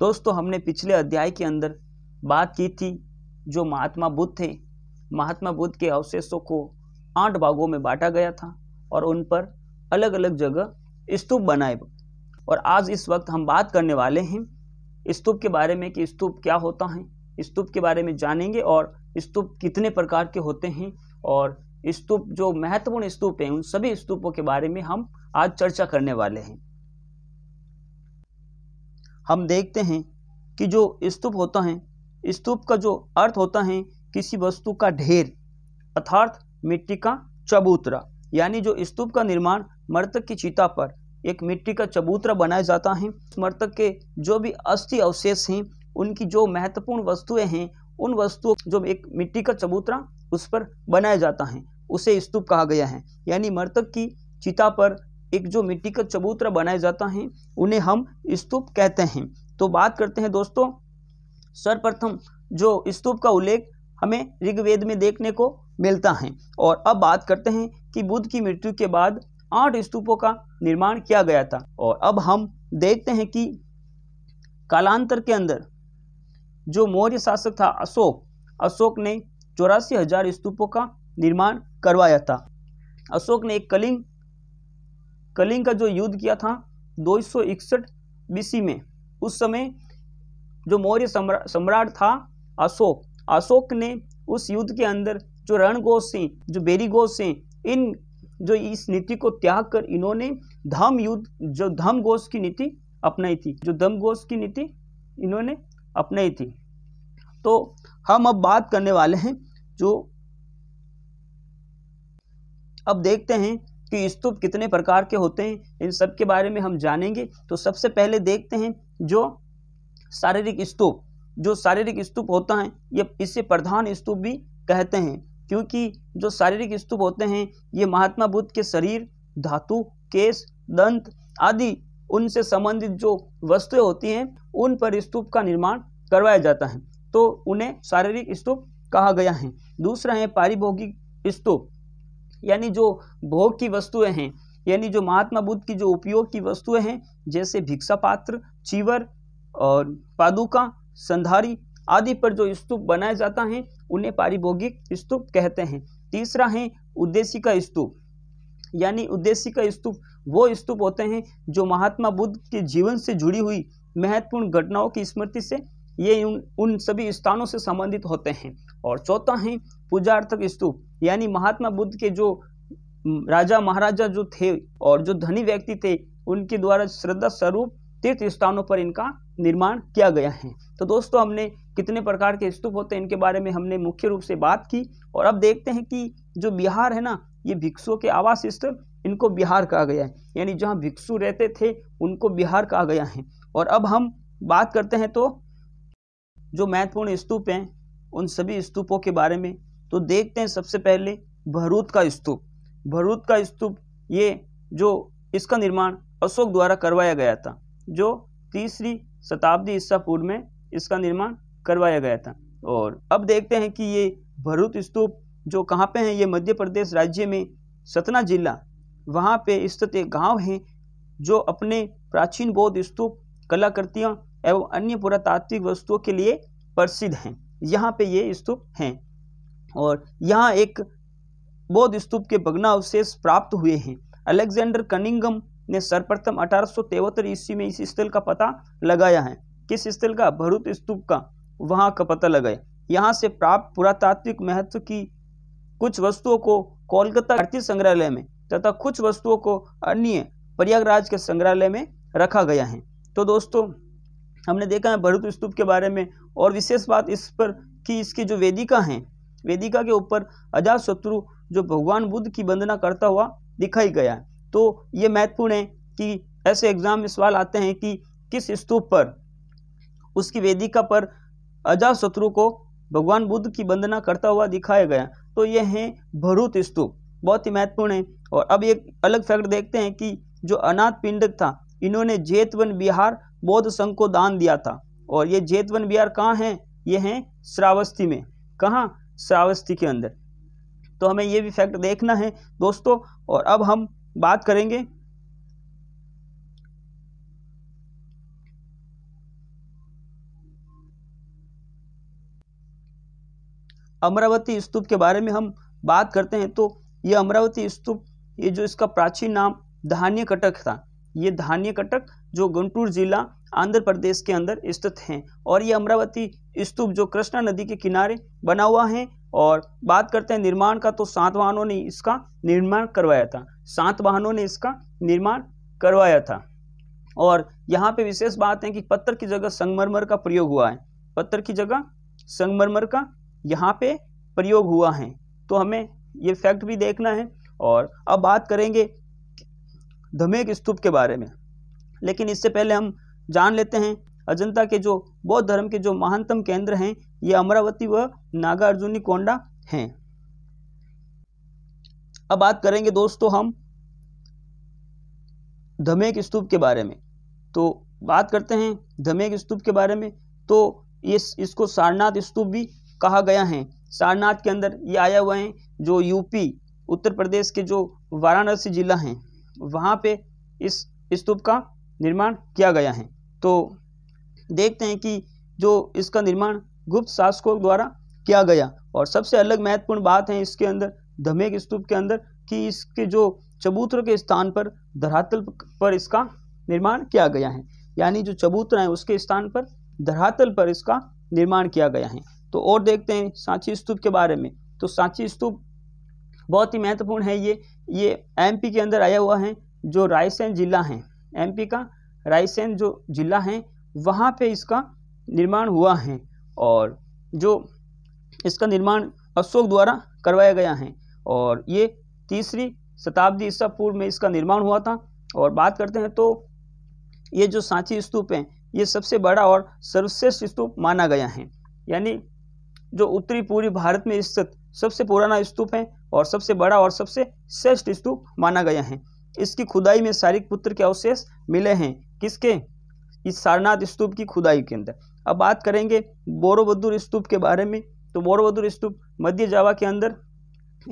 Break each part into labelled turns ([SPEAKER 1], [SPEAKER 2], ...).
[SPEAKER 1] दोस्तों हमने पिछले अध्याय के अंदर बात की थी जो महात्मा बुद्ध थे महात्मा बुद्ध के अवशेषों को आठ भागों में बांटा गया था और उन पर अलग अलग जगह स्तूप बनाए और आज इस वक्त हम बात करने वाले हैं स्तूप के बारे में कि स्तूप क्या होता है स्तूप के बारे में जानेंगे और स्तूप कितने प्रकार के होते हैं और स्तूप जो महत्वपूर्ण स्तूप हैं उन सभी स्तूपों के बारे में हम आज चर्चा करने वाले हैं हम देखते हैं कि जो स्तूप होता है स्तूप का जो अर्थ होता है किसी वस्तु का ढेर अर्थात मिट्टी का चबूतरा यानी जो स्तूप का निर्माण मृतक की चिता पर एक मिट्टी का चबूतरा बनाया जाता है मृतक के जो भी अस्थि अवशेष हैं उनकी जो महत्वपूर्ण वस्तुएं हैं उन वस्तुओं जो एक मिट्टी का चबूतरा उस पर बनाया जाता है उसे स्तूप कहा गया है यानी मृतक की चिता पर एक जो मिट्टी का चबूतरा बनाया जाता है उन्हें हम स्तूप कहते हैं तो बात करते हैं दोस्तों सर्वप्रथम जो स्तूप का उल्लेख हमें ऋग्वेद में देखने को मिलता है और अब बात करते हैं कि बुद्ध की मृत्यु के बाद आठ स्तूपों का निर्माण किया गया था और अब हम देखते हैं कि कालांतर के अंदर जो मौर्य शासक था अशोक अशोक ने चौरासी हजार स्तूपों का निर्माण करवाया था अशोक ने एक कलिंग कलिंग का जो युद्ध किया था दो सौ इकसठ में उस समय जो मौर्य सम्राट था अशोक अशोक ने उस युद्ध के अंदर जो रणघोष हैं जो बेरीघोष हैं इन जो इस नीति को त्याग कर इन्होंने धम युद्ध जो धम घोष की नीति अपनाई थी जो धम घोष की नीति इन्होंने अपनाई थी तो हम अब बात करने वाले हैं जो अब देखते हैं कि स्तूप कितने प्रकार के होते हैं इन सब के बारे में हम जानेंगे तो सबसे पहले देखते हैं जो शारीरिक स्तूप जो शारीरिक स्तूप होता है ये इसे प्रधान स्तूप भी कहते हैं क्योंकि जो शारीरिक स्तूप होते हैं ये महात्मा बुद्ध के शरीर धातु केस दंत आदि उनसे संबंधित जो वस्तुएं होती हैं उन पर स्तूप का निर्माण करवाया जाता है तो उन्हें शारीरिक स्तूप कहा गया है दूसरा है पारिभोगिक स्तूप यानी जो भोग की वस्तुएं हैं यानी जो महात्मा बुद्ध की जो उपयोग की वस्तुएं हैं जैसे भिक्षा पात्र चीवर और पादुका संधारी आदि पर जो स्तूप बनाया जाता है उन्हें पारिभोगिक स्तूप कहते हैं तीसरा है उद्देश्य का स्तूप यानी उद्देश्य का स्तूप वो स्तूप होते हैं जो महात्मा बुद्ध के जीवन से जुड़ी हुई महत्वपूर्ण घटनाओं की स्मृति से ये उन उन सभी स्थानों से संबंधित होते हैं और चौथा है पूजार्थक स्तूप यानी महात्मा बुद्ध के जो राजा महाराजा जो थे और जो धनी व्यक्ति थे उनके द्वारा श्रद्धा स्वरूप तीर्थ स्थानों पर इनका निर्माण किया गया है तो दोस्तों हमने कितने प्रकार के स्तूप होते हैं इनके बारे में हमने मुख्य रूप से बात की और अब देखते हैं कि जो बिहार है ना ये भिक्षुओं के आवास स्थल इनको बिहार कहा गया है यानी जहाँ भिक्षु रहते थे उनको बिहार कहा गया है और अब हम बात करते हैं तो जो महत्वपूर्ण स्तूप हैं उन सभी स्तूपों के बारे में तो देखते हैं सबसे पहले भरूत का स्तूप भरूत का स्तूप ये जो इसका निर्माण अशोक द्वारा करवाया गया था जो तीसरी शताब्दी ईस्सा पूर्व में इसका निर्माण करवाया गया था और अब देखते हैं कि ये भरूत स्तूप जो कहाँ पे हैं ये मध्य प्रदेश राज्य में सतना जिला वहाँ पे स्थित एक गांव है जो अपने प्राचीन बौद्ध स्तूप कलाकृतियाँ एवं अन्य पुरातात्विक वस्तुओं के लिए प्रसिद्ध हैं यहाँ पे ये स्तूप हैं और यहाँ एक बौद्ध स्तूप के भग्नावशेष प्राप्त हुए हैं अलेक्जेंडर कनिंगम ने सर्वप्रथम अठारह ईस्वी में इस स्थल का पता लगाया है किस स्थल का भरूत स्तूप का वहाँ का पता लगाया यहाँ से प्राप्त पुरातात्विक महत्व की कुछ वस्तुओं को कोलकाता भारतीय संग्रहालय में तथा कुछ वस्तुओं को अन्य प्रयागराज के संग्रहालय में रखा गया है तो दोस्तों हमने देखा है भरत स्तूप के बारे में और विशेष बात इस पर कि इसकी जो वेदिका हैं वेदिका के ऊपर अजात शत्रु जो भगवान बुद्ध की वंदना करता हुआ दिखाई गया है तो ये महत्वपूर्ण है कि ऐसे एग्जाम में सवाल आते हैं कि किस स्तूप पर उसकी वेदिका पर अजात शत्रु को भगवान बुद्ध की वंदना करता हुआ दिखाया गया तो ये है भरूत स्तूप बहुत ही महत्वपूर्ण है और अब एक अलग फैक्ट देखते हैं कि जो अनाथ पिंडक था इन्होंने जेतवन बिहार बौद्ध संघ को दान दिया था और ये जेतवन विहार कहाँ हैं ये हैं श्रावस्ती में कहाँ श्रावस्ती के अंदर तो हमें ये भी फैक्ट देखना है दोस्तों और अब हम बात करेंगे अमरावती स्तूप के बारे में हम बात करते हैं तो ये अमरावती स्तूप ये जो इसका प्राचीन नाम धान्य कटक था ये धान्य कटक जो गुंटूर जिला आंध्र प्रदेश के अंदर स्थित हैं और ये अमरावती स्तूप जो कृष्णा नदी के किनारे बना हुआ है और बात करते हैं निर्माण का तो सात वाहनों ने इसका निर्माण करवाया था सात वाहनों ने इसका निर्माण करवाया था और यहाँ पे विशेष बात है कि पत्थर की जगह संगमरमर का प्रयोग हुआ है पत्थर की जगह संगमरमर का यहाँ पे प्रयोग हुआ है तो हमें ये फैक्ट भी देखना है और अब बात करेंगे धमेक स्तूप के बारे में लेकिन इससे पहले हम जान लेते हैं अजंता के जो बौद्ध धर्म के जो महानतम केंद्र हैं ये अमरावती व नागार्जुनी कोंडा हैं अब बात करेंगे दोस्तों हम धमेक स्तूप के बारे में तो बात करते हैं धमेक स्तूप के बारे में तो इस इसको सारनाथ स्तूप भी कहा गया है सारनाथ के अंदर ये आया हुआ है जो यूपी उत्तर प्रदेश के जो वाराणसी जिला हैं वहाँ पे इस स्तूप का निर्माण किया गया है तो देखते हैं कि जो इसका निर्माण गुप्त शासकों द्वारा किया गया और सबसे अलग महत्वपूर्ण बात है इसके अंदर धमेक स्तूप के अंदर कि इसके जो चबूतर के स्थान पर धरातल पर इसका निर्माण किया गया है यानी जो चबूतर है उसके स्थान पर धरातल पर इसका निर्माण किया गया है तो और देखते हैं सांची स्तूप के बारे में तो सांची स्तूप बहुत ही महत्वपूर्ण है ये ये एमपी के अंदर आया हुआ है जो रायसेन जिला है एमपी का रायसेन जो जिला है वहाँ पे इसका निर्माण हुआ है और जो इसका निर्माण अशोक द्वारा करवाया गया है और ये तीसरी शताब्दी ईसा पूर्व में इसका निर्माण हुआ था और बात करते हैं तो ये जो सांची स्तूप है ये सबसे बड़ा और सर्वश्रेष्ठ स्तूप माना गया है यानी जो उत्तरी पूर्वी भारत में स्थित सबसे पुराना स्तूप है और सबसे बड़ा और सबसे श्रेष्ठ स्तूप माना गया है इसकी खुदाई में शारिक पुत्र के अवशेष मिले हैं किसके इस सारनाथ स्तूप की खुदाई के अंदर अब बात करेंगे बोरोबदुर स्तूप के बारे में तो बोरोबदुर स्तूप मध्य जावा के अंदर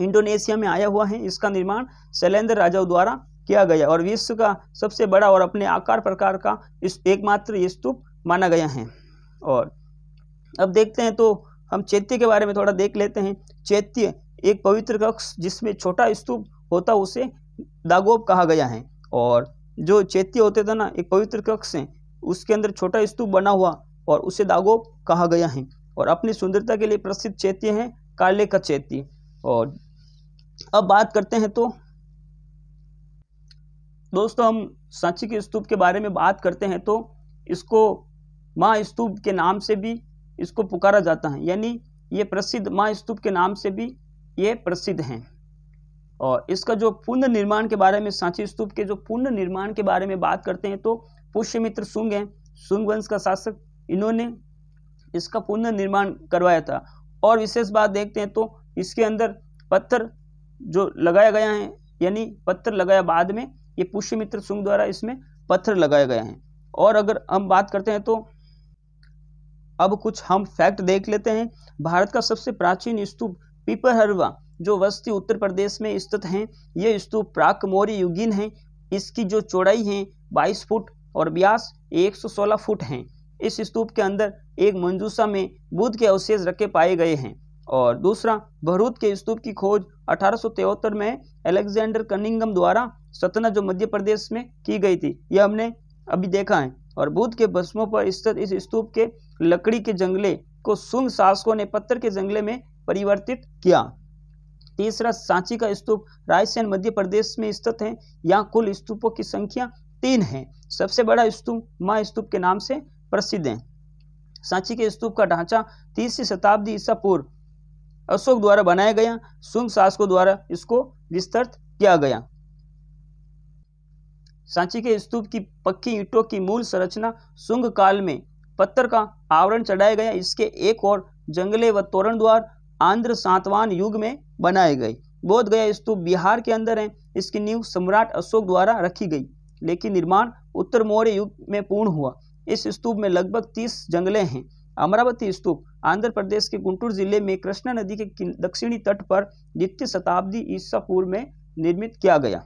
[SPEAKER 1] इंडोनेशिया में आया हुआ है इसका निर्माण शैलेंद्र राजाओं द्वारा किया गया और विश्व का सबसे बड़ा और अपने आकार प्रकार का इस एकमात्र स्तूप माना गया है और अब देखते हैं तो हम चैत्य के बारे में थोड़ा देख लेते हैं चैत्य एक पवित्र कक्ष जिसमें छोटा स्तूप होता उसे दागोब कहा गया है और जो चैत्य होते थे ना एक पवित्र कक्ष है उसके अंदर छोटा स्तूप बना हुआ और उसे दागोब कहा गया है और अपनी सुंदरता के लिए प्रसिद्ध चैत्य है काले का चैत्य और अब बात करते हैं तो दोस्तों हम सांची के स्तूप के बारे में बात करते हैं तो इसको माँ स्तूप के नाम से भी इसको पुकारा जाता है यानी ये प्रसिद्ध माँ स्तूप के नाम से भी ये प्रसिद्ध हैं और इसका जो पुनः निर्माण के बारे में सांची स्तूप के जो पुनः निर्माण के बारे में बात करते हैं तो पुष्यमित्र सुंग हैं सुंग वंश का शासक इन्होंने इसका पुनः निर्माण करवाया था और विशेष बात देखते हैं तो इसके अंदर पत्थर जो लगाया गया है यानी पत्थर लगाया बाद में ये पुष्यमित्र सुंग द्वारा इसमें पत्थर लगाया गया है और अगर हम बात करते हैं तो अब कुछ हम फैक्ट देख लेते हैं भारत का सबसे प्राचीन स्तूप पिपहरवा जो वस्ती उत्तर प्रदेश में स्थित हैं यह स्तूप प्राक मौर्य युगीन है इसकी जो चौड़ाई है बाईस फुट और ब्यास सोलह फुट हैं इस स्तूप के अंदर एक मंजूसा में बुद्ध के अवशेष रखे पाए गए हैं और दूसरा भरूत के स्तूप की खोज अठारह में अलेक्जेंडर कनिंगम द्वारा सतना जो मध्य प्रदेश में की गई थी यह हमने अभी देखा है और बुद्ध के भस्मों पर स्थित इस स्तूप के लकड़ी के जंगले को सुंग शासकों ने पत्थर के जंगले में परिवर्तित किया तीसरा सांची का स्तूप रायसेन मध्य प्रदेश में स्थित है यहाँ कुल स्तूपों की संख्या तीन है सबसे बड़ा स्तूप मां स्तूप के नाम से प्रसिद्ध है सांची के स्तूप का ढांचा तीसरी शताब्दी ईसा पूर्व अशोक द्वारा बनाया गया सुंग शासकों द्वारा इसको विस्तृत किया गया सांची के स्तूप की पक्की ईंटों की मूल संरचना सुंग काल में पत्थर का आवरण चढ़ाया गया इसके एक और जंगले व तोरण द्वार आंध्र सातवान युग में बनाए गए बोध गया स्तूप बिहार के अंदर है इसकी नींव सम्राट अशोक द्वारा रखी गई लेकिन निर्माण उत्तर मौर्य युग में पूर्ण हुआ इस स्तूप में लगभग तीस जंगले हैं अमरावती स्तूप आंध्र प्रदेश के गुंटूर जिले में कृष्णा नदी के दक्षिणी तट पर द्वितीय शताब्दी ईसा पूर्व में निर्मित किया गया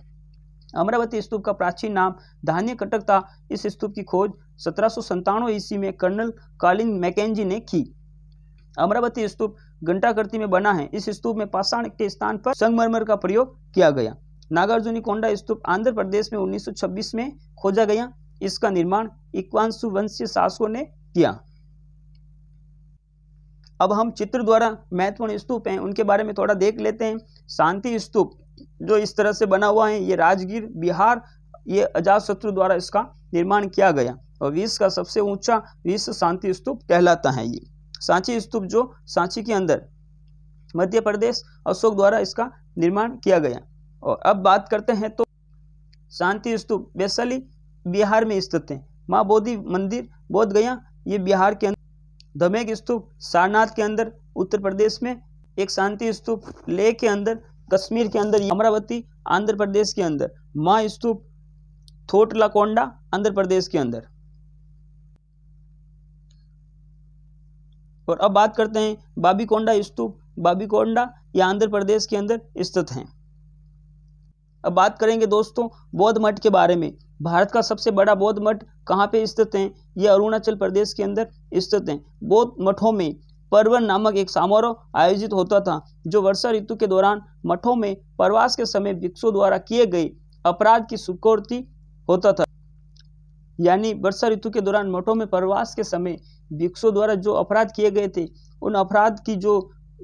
[SPEAKER 1] अमरावती स्तूप का प्राचीन नाम धान्य कटक था इस स्तूप की खोज सत्रह ईस्वी में कर्नल कॉलिन मैकेजी ने की अमरावती स्तूप घंटाकृति में बना है इस स्तूप में पाषाण के स्थान पर संगमरमर का प्रयोग किया गया कोंडा स्तूप आंध्र प्रदेश में 1926 में खोजा गया इसका निर्माण इक्वांशु वंशीय शासकों ने किया अब हम चित्र द्वारा महत्वपूर्ण स्तूप हैं उनके बारे में थोड़ा देख लेते हैं शांति स्तूप जो इस तरह से बना हुआ है ये राजगीर बिहार ये अजातशत्रु द्वारा इसका निर्माण किया गया और विश्व का सबसे ऊंचा विश्व शांति स्तूप कहलाता है ये सांची स्तूप जो सांची के अंदर मध्य प्रदेश अशोक द्वारा इसका निर्माण किया गया और अब बात करते हैं तो शांति स्तूप वैशाली बिहार में स्थित है माँ बोधि मंदिर बोध गया ये बिहार के अंदर धमेग स्तूप सारनाथ के अंदर उत्तर प्रदेश में एक शांति स्तूप लेह के अंदर कश्मीर के अंदर अमरावती आंध्र प्रदेश के अंदर माँ स्तूप थोटलाकोंडा आंध्र प्रदेश के अंदर और अब बात करते हैं बाबीकोंडा स्तूप बाबीकोंडा या आंध्र प्रदेश के अंदर स्थित हैं अब बात करेंगे दोस्तों बौद्ध मठ के बारे में भारत का सबसे बड़ा बौद्ध मठ कहाँ पे स्थित है यह अरुणाचल प्रदेश के अंदर स्थित है बौद्ध मठों में पर्वन नामक एक समारोह आयोजित होता था जो वर्षा ऋतु के दौरान मठों में प्रवास के समय भिक्षु द्वारा किए गए अपराध की सुकोर्ती होता था यानी वर्षा ऋतु के दौरान मठों में प्रवास के समय भिक्षु द्वारा जो अपराध किए गए थे उन अपराध की जो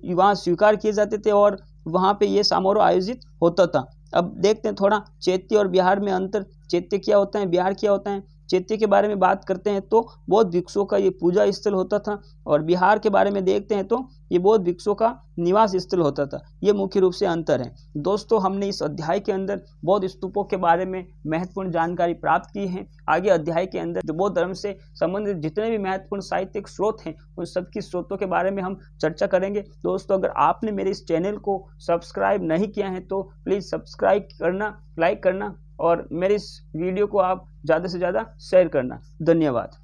[SPEAKER 1] वहाँ स्वीकार किए जाते थे और वहाँ पे ये समारोह आयोजित होता था अब देखते हैं थोड़ा चैत्य और बिहार में अंतर चैत्य क्या होता है बिहार क्या होता है चैत्य के बारे में बात करते हैं तो बौद्ध भिक्षुओं का ये पूजा स्थल होता था और बिहार के बारे में देखते हैं तो ये बौद्ध भिक्षुओं का निवास स्थल होता था ये मुख्य रूप से अंतर है दोस्तों हमने इस अध्याय के अंदर बौद्ध स्तूपों के बारे में महत्वपूर्ण जानकारी प्राप्त की है आगे अध्याय के अंदर जो बौद्ध धर्म से संबंधित जितने भी महत्वपूर्ण साहित्यिक स्रोत हैं उन सबकी स्रोतों के बारे में हम चर्चा करेंगे दोस्तों अगर आपने मेरे इस चैनल को सब्सक्राइब नहीं किया है तो प्लीज़ सब्सक्राइब करना लाइक करना और मेरी इस वीडियो को आप ज़्यादा से ज़्यादा शेयर करना धन्यवाद